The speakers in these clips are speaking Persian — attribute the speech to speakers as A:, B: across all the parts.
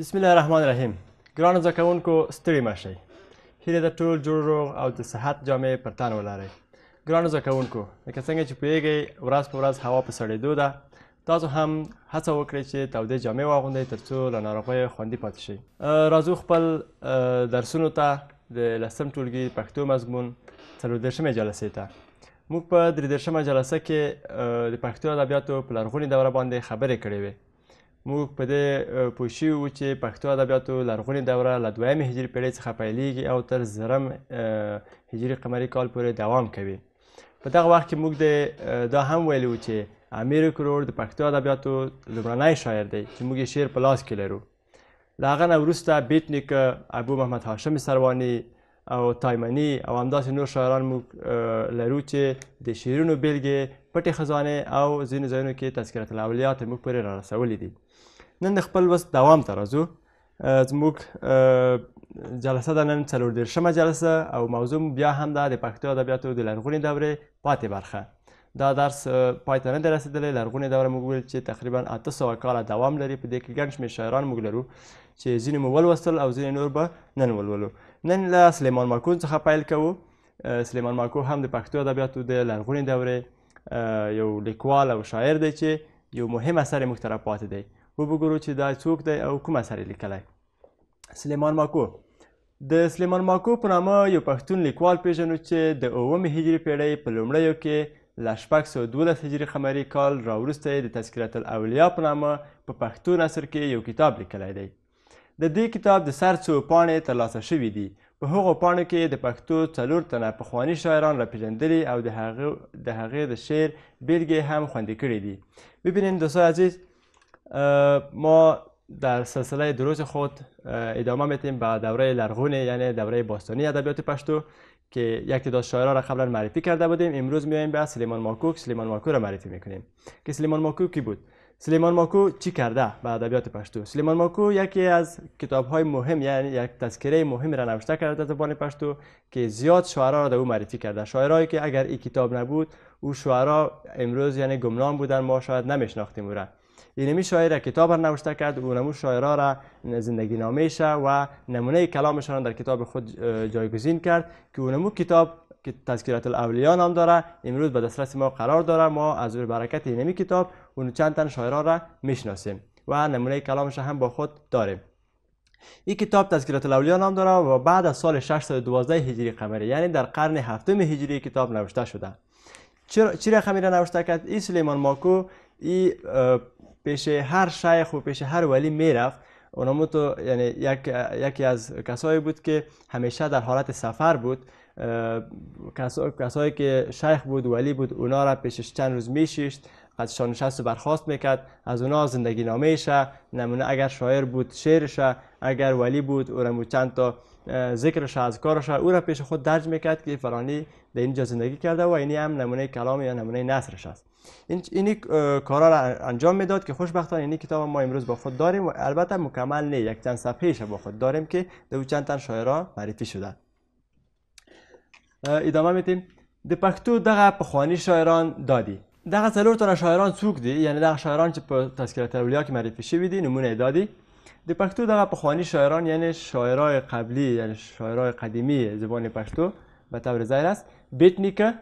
A: بسم الله الرحمن الرحیم ګرانو زده کوونکو ستړي مه شئ هیله ده ټول جوړ روغ او د صحت جامې پر تن ولرئ ګرانو زده کوونکو لکه څنګه چې پوهیږئ ورځ په ورځ هوا په سړېدو ده تاسو هم هڅه وکړئ چې تودې جامې واغوندئ ترڅو له ناروغیو خوندي پاتې شئ راځو خپل درسونو ته د لسم ټولګي پښتو مضمون څلور دېرشمې جلسې ته موږ په درې دېرشمه جلسه کې د پښتو ادبیاتو په لرغونې دوره باندې خبرې کړې وې موږ په دې پوه شوي وو چې پښتو ادبیاتو لرغونې دوره له دویمې هجري پېړۍ څخه پیلیږي او تر زرم هجري قمري کال پورې دوام کوي په دغه وخت کې موږ دا هم ویلي وو چې امیر کروړ د پښتو ادبیاتو لومړنی شاعر دی چې موږ یې شعر په لاس کې لرو له هغه نه وروسته بیټ نیکه ابو محمد هاشم سرواني او تایمنی او همداسې نور شاعران موږ لرو چې د شعرونو بیلګې پټې خزانې او ځینو ځایونو کې تذکرة الاولیات موږ پرې رارسولي دي نن د خپل وس دوام ته راځو زموږ جلسه ده نن څلور دېرشمه جلسه او موضوع بیا هم ده د پښتو ادبیاتو د لرغونې دورې پاتې برخه دا درس پای ته نه دی رسېدلی لرغونې دوره موږ ویل چې تقریبا اته سوه کاله دوام لري په دې کې ګڼ شمېر شاعران موږ لرو چې ځینې مو ولوستل او ځینې نور به نن ولولو نن له سلیمان ماکو څخه پیل کوو سلیمان ماکو هم د پښتو ادبیاتو د لرغونې دورې یو لیکوال او شاعر دی چې یو مهم اثر یې موږ ته راپاتې دی وبګورو چې دا څوک دی او کوم اثر یې لیکلی سلیمان ماکو د سلیمان ماکو په نامه یو پښتون لیکوال پیژنو چې د اومې هجري پیړۍ په لومړیو کې له شپږ سوه دولس هجري قمري کال راوروسته یې د تذکرة الاولیاء په نامه په پښتو نثر کې یو کتاب لیکلی دی د دې کتاب د سر څو پاڼې ترلاسه شوي دي په هغو پاڼو کې د پښتو څلور تنه پخواني شاعران راپېژندلي او د هغې د شعر بیلګې هم خوندي کړي دي ببینین دوستای عزیز ما در سلسله دروس خود ادامه میتیم به دوره لرغون یعنی دوره باستانی ادبیات پشتو که یکی دو شاعران را قبلا معرفی کرده بودیم امروز میایم به سلیمان ماکو سلیمان ماکو را معرفی میکنیم که سلیمان ماکو کی بود سلیمان ماکو چی کرده به ادبیات پشتو سلیمان ماکو یکی از کتاب های مهم یعنی یک تذکره مهم را نوشته کرده در زبان پشتو که زیاد شعرا را در او معرفی کرده شاعرایی که اگر این کتاب نبود او شعرا امروز یعنی گمنام بودن ما شاید نمیشناختیم او را اینمی شاعر کتاب را نوشته کرد و نمو شاعرا را زندگی نامیشه و نمونه کلامشان در کتاب خود جایگزین کرد که اونمو کتاب که تذکرات الاولیان نام داره امروز به دسترس ما قرار داره ما از روی برکت اینمی کتاب اون چند تن شاعران را میشناسیم و نمونه کلامش هم با خود داریم این کتاب تذکرات الاولیان نام داره و بعد از سال 612 هجری قمری یعنی در قرن هفتم هجری کتاب نوشته شده چرا چرا نوشته کرد این سلیمان ماکو ای پیش هر شیخ و پیش هر ولی میرفت اونم تو یعنی یک یکی از کسایی بود که همیشه در حالت سفر بود کسایی که شیخ بود ولی بود اونا را پیشش چند روز میشیشت از شانشست برخواست میکرد از اونا زندگی نامه نمونه اگر شاعر بود شعرش، اگر ولی بود او را چند تا ذکرش از کارش او را پیش خود درج میکرد که فرانی در اینجا زندگی کرده و اینی هم نمونه کلام یا نمونه نصرش است این اینی کارا را انجام میداد که خوشبختانه اینی کتاب ما امروز با خود داریم و البته مکمل نه یک چند صفحه با خود داریم که دو چند تن شاعرها معرفی شدند ادامه میتیم د پښتو دغه پخوانی شاعران دادی دغه څلور تنه شاعران څوک دي یعنی دغه شاعران چې په که الاولیا کې معرفي شوي دي نمونه دادی د پښتو دغه پخوانی شاعران یعنی شاعرای قبلی یعنی شاعرای قدیمی زبان پښتو به طور ظاهر است بیت نیکه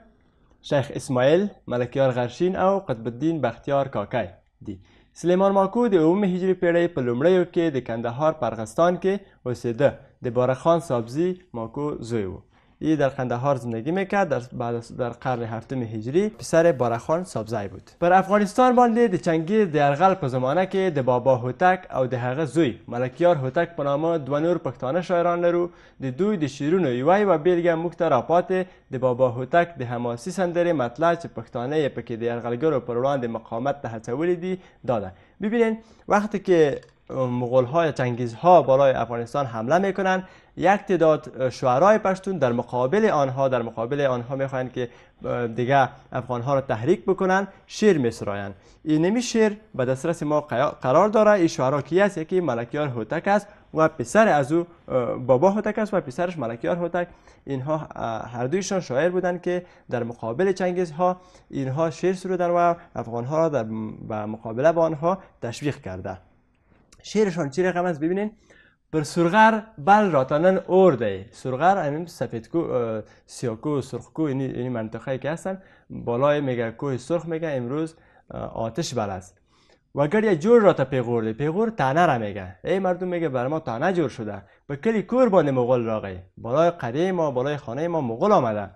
A: شیخ اسماعیل ملکیار غرشین او قطب الدین بختیار کاکای. دی. سلیمان ماکو د اوم هجری پیړۍ په لومړیو کې د کندهار پرغستان کې اوسېده د بارخان سابزی ماکو زوی و ای در قندهار زندگی میکرد در بعد در قرن هفتم هجری پسر بارخان سابزای بود پر افغانستان باندې د چنگیز د یرغل په زمانه کې د بابا هوتک او د هغه زوی ملکیار هوتک په نامه دوه نور پښتانه شاعران لرو د دوی د شعرونو یوه یوه بیلګه موږ ته راپاتې د بابا هوتک د حماسي سندرې مطلع چې پښتانه یې پکې د یرغلګرو پر وړاندې مقاومت ته هڅولي دي دا ده ببینین وقتی که مغول های چنگیز ها بالای افغانستان حمله میکنن یک تعداد شعرای پشتون در مقابل آنها در مقابل آنها میخواین که دیگه افغان ها را تحریک بکنن شعر این نمی شیر به دسترس ما قرار داره این شعرها کی است یکی ملکیار هوتک است و پسر از او بابا هوتک است و پسرش ملکیار هوتک اینها هر دویشان شاعر بودند که در مقابل چنگیز ها اینها شعر سرودن و افغان ها را در مقابله با آنها تشویق کرده شعرشان چی رقم است ببینین بر سرغر بل راتانن ارده سرغر این یعنی سفیدکو سیاکو سرخکو اینی این یعنی منطقه که هستن بالای میگه کوه سرخ میگه امروز آتش بل است اگر یه جور را تا پیغور دی پیغور تانه را میگه ای مردم میگه بر ما تانه جور شده به کلی کور بانده مغل راغی بالای قریه ما بالای خانه ما مغل آمده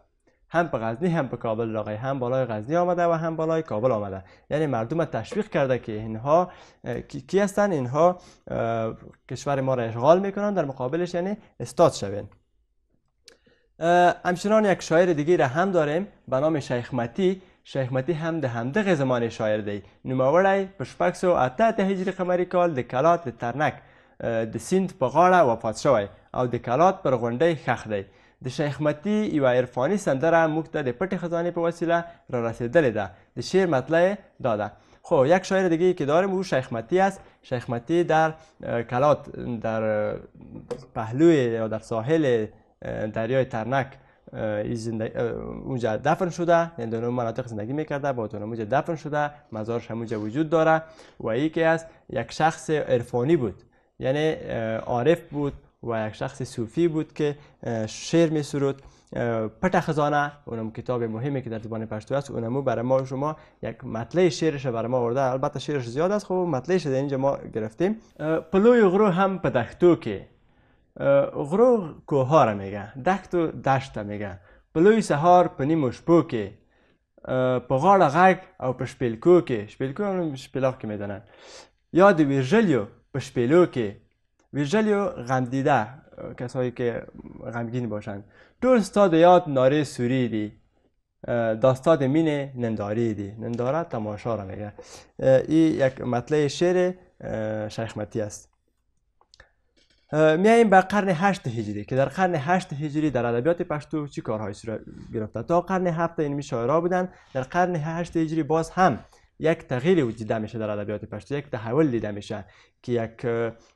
A: هم به غزنی هم به کابل راغی هم بالای غزنی آمده و هم بالای کابل آمده یعنی مردم تشویق کرده که اینها کی هستند اینها کشور ما را اشغال میکنن در مقابلش یعنی استاد شوین همچنان یک شاعر دیگه را هم داریم به نام شیخ متی شیخ متی هم ده هم ده زمان شاعر دی نوموړی په اته اته هجری قمری کال د کلات د ترنک د سیند په غاړه وفات شوی او د کلات پر غونډۍ د شیخ متی یو عرفانی سندره موږ ته د پټې خزانې په وسیله را رسیدلې ده د شعر مطلع داده خب یک شاعر دیگه که داریم او شیخ متی است شیخ متی در کلات در پهلوی یا در ساحل دریای ترنک اونجا دفن شده یعنی در مناطق زندگی میکرده با اونجا دفن شده مزارش اونجا وجود داره و ای که از یک شخص عرفانی بود یعنی عارف بود و یک شخص صوفی بود که شعر می سرود پټه خزانه اونم کتاب مهمی که در زبان پشتو است اونم برای ما شما یک مطلع شعرش برای ما آورده البته شعرش زیاد است خب مطلعش در اینجا ما گرفتیم پلوی غرو هم په دختو کې غرو کوها میگه دخت و دشت میگه پلوی سهار په نیم شپو کې په غاړه غږ او په شپیلکو کې شپیلکو هم یعنی شپلاق کې میدانن یاد ویرژلیو په کې و غمدیده کسایی که غمگین باشند تو استاد یاد ناره سوری دی داستاد مینه ننداری دی ننداره تماشا را میگه این یک مطلع شعر شیخ متی است میاییم به قرن هشت هجری که در قرن هشت هجری در ادبیات پشتو چی کارهایی صورت گرفته تا قرن هفته این شاعرها بودن در قرن هشت هجری باز هم یک تغییر وجود میشه در ادبیات پشتو یک تحول دیده میشه که یک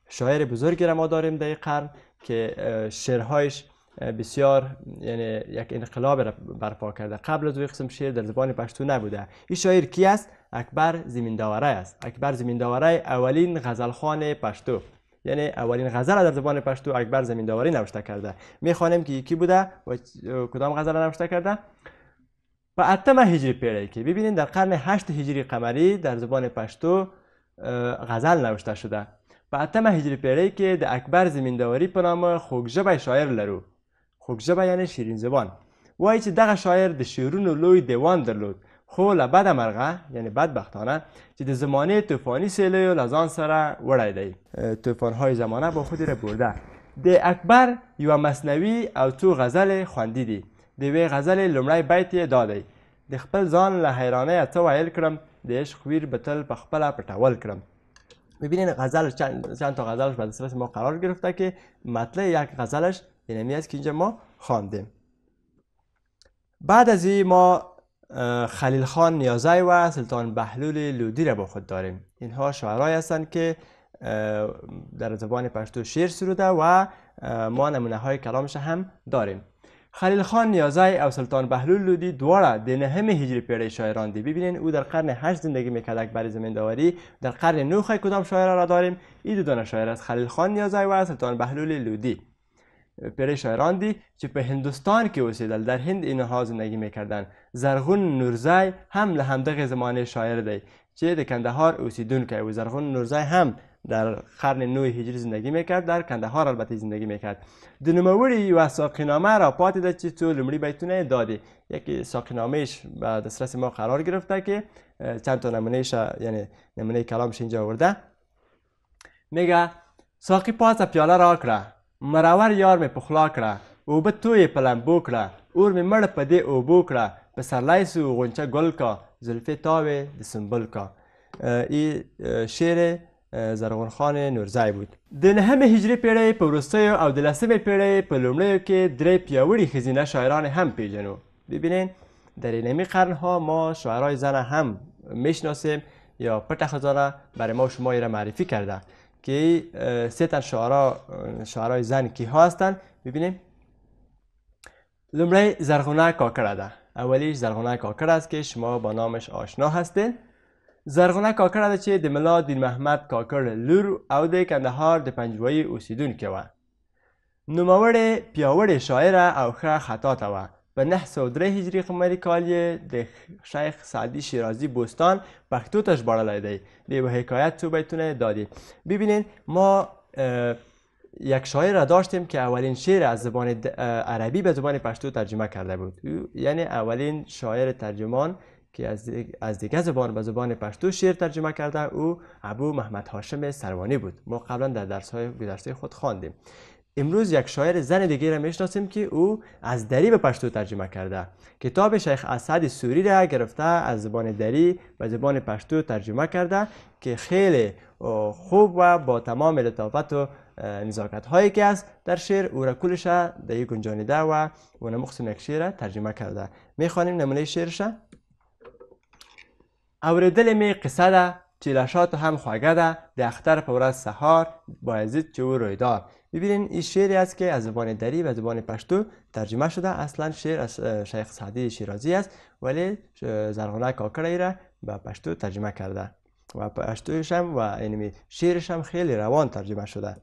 A: شاعر بزرگی را ما داریم در قرن که شعرهایش بسیار یعنی یک انقلاب را برپا کرده قبل از قسم شعر در زبان پشتو نبوده این شاعر کی است اکبر زمینداوره است اکبر زمینداوره اولین غزلخوان پشتو یعنی اولین غزل در زبان پشتو اکبر زمینداوری نوشته کرده میخوانیم که یکی بوده و کدام غزل نوشته کرده په اتمه هجری پیړۍ کې ببینید در قرن هشت هجری قمری در زبان پشتو غزل نوشته شده په اتم هجری پیړۍ کې د اکبر زمیندواری په نامه خوږژبی شاعر لرو خوږژبه یعنی شیرین زبان وایي چې دغه شاعر د شعرونو لوی دیوان درلود خو له بده مرغه یعنی بدبختانه چې د زمانه توفانی سیلیو له ځان سره وړی دی طوفانهای زمانه با خودی را برده د اکبر یوه مصنوی او څو غزل خوندي دي د وی غزل لومړی بیت یې دا دی د خپل ځان له حیرانۍ څه ویل کړم د عشق ویر به تل په خپله پټول کړم غزل چند, تا غزلش به دسترس ما قرار گرفته که مطلع یک غزلش اینمی است که اینجا ما خواندیم بعد از این ما خلیل خان نیازی و سلطان بهلول لودی را با خود داریم اینها شعرهای هستند که در زبان پشتو شعر سروده و ما نمونه های کلامش هم داریم خلیل خان نیازی او سلطان بهلول لودی دواړه د نهم هجری پیړۍ شاعران دي ببینین او در قرن هشت زندگی میکرد برای زمنداوری در قرن 9 کدام شاعر را داریم ای دو دانه شاعر از خلیل خان نیازی و سلطان بهلول لودی پره شاعران دي چې په هندستان کې اوسېدل در هند اینها زندگی میکردن زرغون نورزای هم له همدغه زمانه شاعر دی چې د کندهار اوسیدونکی و زرغون نورزای هم در قرن نوی هجری زندگی میکرد در کندهار البته زندگی میکرد د نوموړي یو ساقینامه را پاتې ده چې څو لومړي بیتونه یې یکی ساقینامهش به دسترس ما قرار گرفته که چند تا نمونهش یعنی نمونه کلامش اینجا آورده میگه ساقی پاس پیاله را کړه مرور یار می پخلا کړه اوبه توی پلم کرا اور می مړ او دې اوبو کړه پسرلی سو غنچه گل کا زلفه تاوه د سنبل کا ای شعر زرغون خان نورزای بود د هم هجری پیړۍ په وروستیو او د لسمې پیړۍ په لومړیو کې درې پیاوړي شاعران هم پیژنو ببینین در این قرن ها ما شعرای زن هم میشناسیم یا پټه خزانه برای ما و شما را معرفی کرده که سه تن شاعرا زن کی ها هستند ببینیم لمره زرغونه کاکر ده اولیش زرغونه کاکر است که شما با نامش آشنا هستین زرغونه کاکړه ده چې د ملا دین محمد کاکر لور او د کندهار د پنجوایی اوسیدونکې وه نوموړې پیاور شاعر او ښه خطاطه و په 903 هجری قمری کالی یې د شیخ سعدی شیرازی بوستان پښتو ته ژباړلی دی د یوه حکایت څو بیتونه دادی ببینین ما یک شاعر را داشتیم که اولین شعر از زبان عربی به زبان پشتو ترجمه کرده بود یعنی اولین شاعر ترجمان که از دیگه, از زبان به زبان پشتو شعر ترجمه کرده او ابو محمد هاشم سروانی بود ما قبلا در درس های گذشته خود خواندیم امروز یک شاعر زن دیگه را میشناسیم که او از دری به پشتو ترجمه کرده کتاب شیخ اسد سوری را گرفته از زبان دری به زبان پشتو ترجمه کرده که خیلی خوب و با تمام لطافت و نزاکت هایی که است در شعر او را کلش دهی گنجانیده و و مخصوص یک ترجمه کرده میخوانیم نمونه شعرش دل مې قصه ده چې هم خواگه ده د اختر په سهار بایزید چه او رویدار ببینین این شعری است که از زبان دری و زبان پشتو ترجمه شده اصلا شعر از شیخ سعدی شیرازی است ولی زرغونه کاکره را به پشتو ترجمه کرده و پشتویش هم و اینمی یعنی شعرش هم خیلی روان ترجمه شده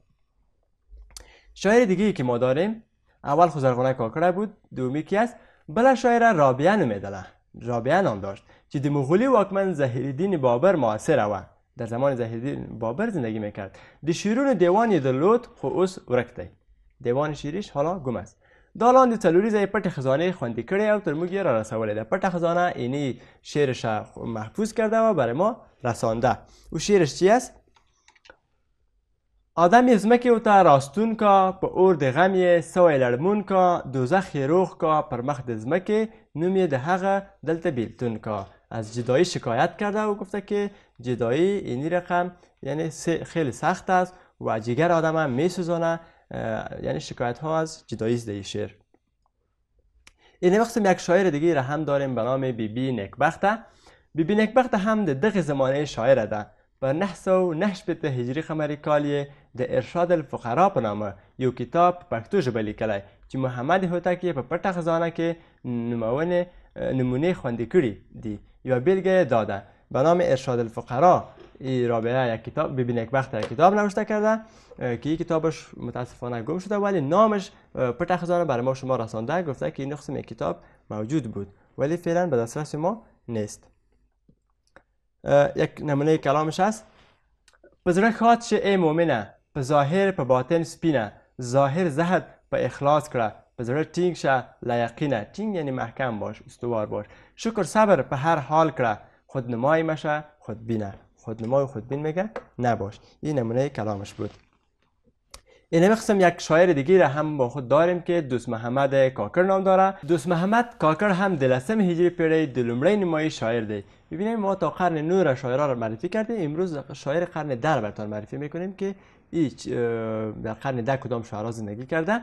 A: شاعر دیگه که ما داریم اول خود کاکره بود دومی که است بلا شاعر رابیه نمیدله رابعه نام داشت چې د مغولی واکمن زهیردین بابر معاصره وه در زمان زهیردین بابر زندگی میکرد د شیرون دیوان یې درلود خو اوس ورک دی دیوان شیریش حالا گم است دا لاندې څلوریز یې پټې خزانه خوندي کړې او تر موږ یې رارسولې ده پټه خزانه اینی شعرش محفوظ کرده و برای ما رسانده او شیرش چی است آدم یې ځمکې ورته راستون کا په اور د غم یې لړمون کا دوزخ یې کا پر مخ د ځمکې نوم د هغه دلته بیلتون کا از جدایی شکایت کرده و گفته که جدایی اینی رقم یعنی خیلی سخت است و جگر آدم هم سوزانه یعنی شکایت ها از جدایی زده ای شعر این وقت یک شاعر دیگه را هم داریم به نام بیبی بی نکبخته بیبی نکبخته هم در دغه زمانه شاعر ده به بیت هجری قمری کالی د ارشاد الفقرا په نامه یو کتاب په پښتو ژبه لیکلی چې محمد هوتک یې په پټه خزانه کې نومونې نمونې خوندې کړي دي یوه بیلګه یې دا به نام ارشاد الفقرا رابعه یک کتاب ببین یک وقت یک کتاب نوشته کرده که این کتابش متاسفانه گم شده ولی نامش پټه خزانه برای ما شما رسانده گفته که این نسخه یک کتاب موجود بود ولی فعلا به دسترس ما نیست یک نمونه کلامش هست پزرخات شه ای مؤمنه په ظاهر په باطن سپینه ظاهر زهد په اخلاص کړه په زړه ټینګ شه یقینه ټینګ یعنی محکم باش استوار باش شکر صبر په هر حال کړه نمایی مشه خودبینه خودنمای خودبین میگه نباش این نمونه کلامش بود این قسم یک شاعر دیگه را هم با خود داریم که دوست محمد کاکر نام داره دوست محمد کاکر هم دلسم هجری پیره دلومره نمایی شاعر دی ببینیم ما تا قرن 9 را شاعرها را معرفی کردیم امروز شاعر قرن 10 براتون معرفی میکنیم که هیچ در قرن 10 کدام شعرا زندگی کرده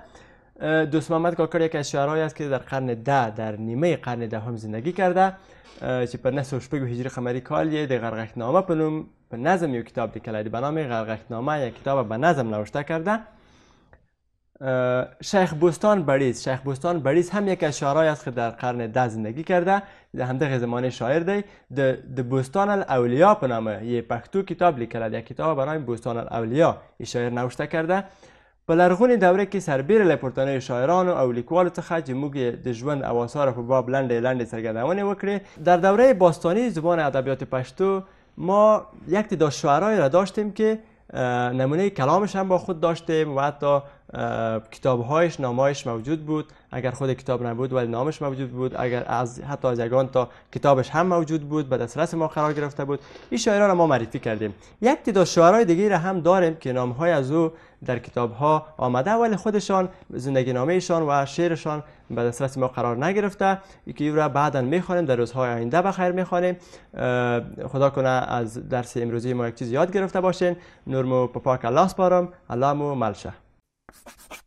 A: دوست محمد کاکر یکی از شعرهایی است که در قرن 10 در نیمه قرن دهم زندگی کرده چې شپگ و هجری قمری کال در د غرغښتنامه په به په نظم یک کتاب دی دی به نام یک کتاب به نظم نوشته کرده شیخ بستان بریز شیخ بستان بریز هم یک از است که در قرن ده زندگی کرده در هم شاعر دی د بستان الاولیا په نامه یه پختو کتاب لیکل یک کتاب برای بستان الاولیا ای شاعر نوشته کرده په دوره کې سربیر له شاعران شاعرانو او لیکوالو څخه چې موږ د ژوند او په باب لنډې لنډې څرګندونې وکړې در دوره باستانی زبان ادبیات پښتو ما یک تعداد شعرایی را داشتیم که نمونه کلامش هم با خود داشته و حتی کتابهایش نامایش موجود بود اگر خود کتاب نبود ولی نامش موجود بود اگر از حتی از یگان تا کتابش هم موجود بود به دسترس ما قرار گرفته بود این شاعران را ما معرفی کردیم یک تعداد شاعرای دیگه را هم داریم که نام های از او در کتاب ها آمده ولی خودشان زندگی ایشان و شعرشان به دسترس ما قرار نگرفته که را بعدا میخوانیم در روزهای آینده بخیر میخوانیم خدا کنه از درس امروزی ما یک چیز یاد گرفته باشین نورمو پاپاک الله سپارم الله ملشه